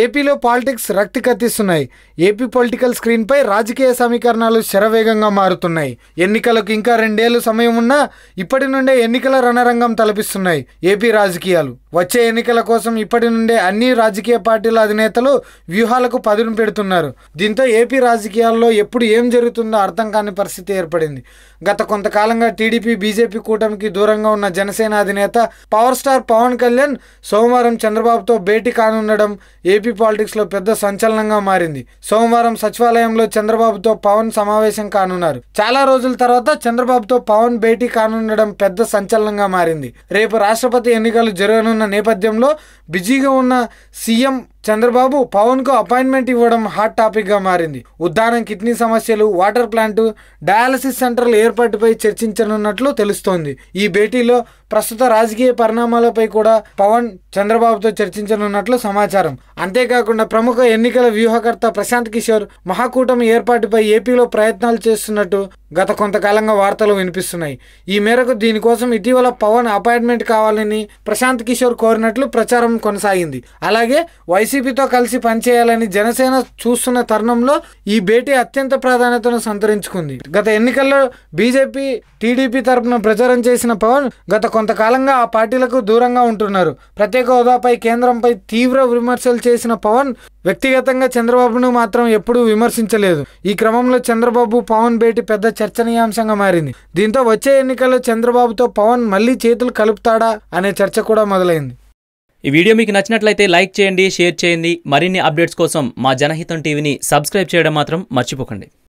ఏపీలో పాలిటిక్స్ రక్తి కత్తిస్తున్నాయి AP political స్క్రీన్పై రాజకీయ సమీకరణాలు శరవేగంగా మారుతున్నాయి ఎన్నికలకు ఇంకా రెండేళ్లు సమయం ఉన్నా ఇప్పటి నుండే ఎన్నికల రణరంగం తలపిస్తున్నాయి ఏపీ రాజకీయాలు వచ్చే ఎన్నికల కోసం ఇప్పటి నుండే అన్ని రాజకీయ పార్టీల అధినేతలు వ్యూహాలకు పదును పెడుతున్నారు దీంతో ఏపీ రాజకీయాల్లో ఎప్పుడు ఏం జరుగుతుందో అర్థం కాని పరిస్థితి ఏర్పడింది గత కొంతకాలంగా టీడీపీ బీజేపీ కూటమికి దూరంగా ఉన్న జనసేన అధినేత పవర్ స్టార్ పవన్ కళ్యాణ్ సోమవారం చంద్రబాబుతో భేటీ కానుండడం ఏపీ పాలిటిక్స్లో పెద్ద సంచలనంగా మారింది సోమవారం సచివాలయంలో చంద్రబాబుతో పవన్ సమావేశం కానున్నారు చాలా రోజుల తర్వాత చంద్రబాబుతో పవన్ భేటీ కానుండడం పెద్ద సంచలనంగా మారింది రేపు రాష్ట్రపతి ఎన్నికలు జరగనున్న ఉన్న నేపథ్యంలో బిజీగా ఉన్న సీఎం చంద్రబాబు పవన్కు అపాయింట్మెంట్ ఇవ్వడం హాట్ టాపిక్ గా మారింది ఉద్దానం కిడ్నీ సమస్యలు వాటర్ ప్లాంట్ డయాలసిస్ సెంటర్ల ఏర్పాటుపై చర్చించనున్నట్లు తెలుస్తోంది ఈ భేటీలో ప్రస్తుత రాజకీయ పరిణామాలపై కూడా పవన్ చంద్రబాబుతో చర్చించనున్నట్లు సమాచారం అంతేకాకుండా ప్రముఖ ఎన్నికల వ్యూహకర్త ప్రశాంత్ కిషోర్ మహాకూటమి ఏర్పాటుపై ఏపీలో ప్రయత్నాలు చేస్తున్నట్టు గత కొంతకాలంగా వార్తలు వినిపిస్తున్నాయి ఈ మేరకు దీనికోసం ఇటీవల పవన్ అపాయింట్మెంట్ కావాలని ప్రశాంత్ కిషోర్ కోరినట్లు ప్రచారం కొనసాగింది అలాగే వైసీపీతో కలిసి పనిచేయాలని జనసేన చూస్తున్న తరుణంలో ఈ భేటీ అత్యంత ప్రాధాన్యతను సంతరించుకుంది గత ఎన్నికల్లో బీజేపీ టీడీపీ తరఫున ప్రచారం చేసిన పవన్ గత కొంతకాలంగా ఆ పార్టీలకు దూరంగా ఉంటున్నారు ప్రత్యేక హోదాపై కేంద్రంపై తీవ్ర విమర్శలు చేసిన పవన్ వ్యక్తిగతంగా చంద్రబాబును మాత్రం ఎప్పుడూ విమర్శించలేదు ఈ క్రమంలో చంద్రబాబు పవన్ భేటీ పెద్ద చర్చనీయాంశంగా మారింది దీంతో వచ్చే ఎన్నికల్లో చంద్రబాబుతో పవన్ మళ్లీ చేతులు కలుపుతాడా అనే చర్చ కూడా మొదలైంది ఈ వీడియో మీకు నచ్చినట్లయితే లైక్ చేయండి షేర్ చేయండి మరిన్ని అప్డేట్స్ కోసం మా జనహితం టీవీని సబ్స్క్రైబ్ చేయడం మాత్రం మర్చిపోకండి